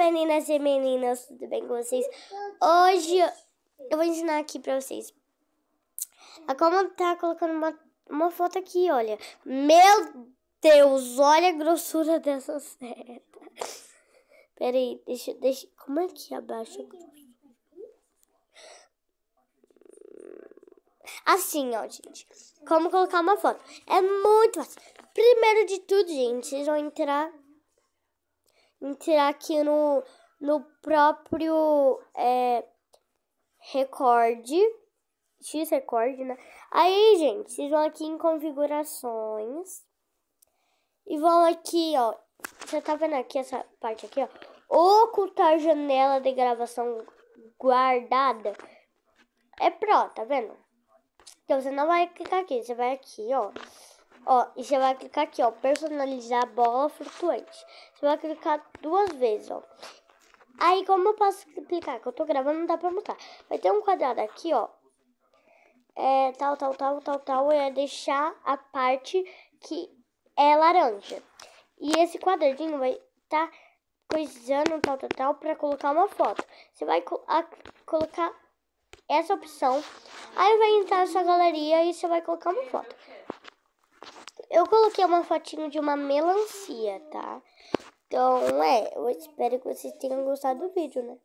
meninas e meninas, tudo bem com vocês? Hoje eu vou ensinar aqui pra vocês a como tá colocando uma, uma foto aqui, olha. Meu Deus, olha a grossura dessa seta. Pera aí, deixa, deixa, como é que abaixa? Assim, ó, gente, como colocar uma foto. É muito fácil. Primeiro de tudo, gente, vocês vão entrar entrar aqui no, no próprio é, recorde, X recorde, né? Aí, gente, vocês vão aqui em configurações e vão aqui, ó. Você tá vendo aqui essa parte aqui, ó? Ocultar janela de gravação guardada. É pró, tá vendo? Então você não vai clicar aqui, você vai aqui, ó. Ó, e você vai clicar aqui, ó, personalizar a bola flutuante. Você vai clicar duas vezes, ó. Aí, como eu posso clicar? Que eu tô gravando, não dá pra mostrar. Vai ter um quadrado aqui, ó. É, tal, tal, tal, tal, tal. É deixar a parte que é laranja. E esse quadradinho vai tá coisando, tal, tal, tal, pra colocar uma foto. Você vai co colocar essa opção. Aí vai entrar sua galeria e você vai colocar uma foto. Eu coloquei uma fotinho de uma melancia, tá? Então, é, eu espero que vocês tenham gostado do vídeo, né?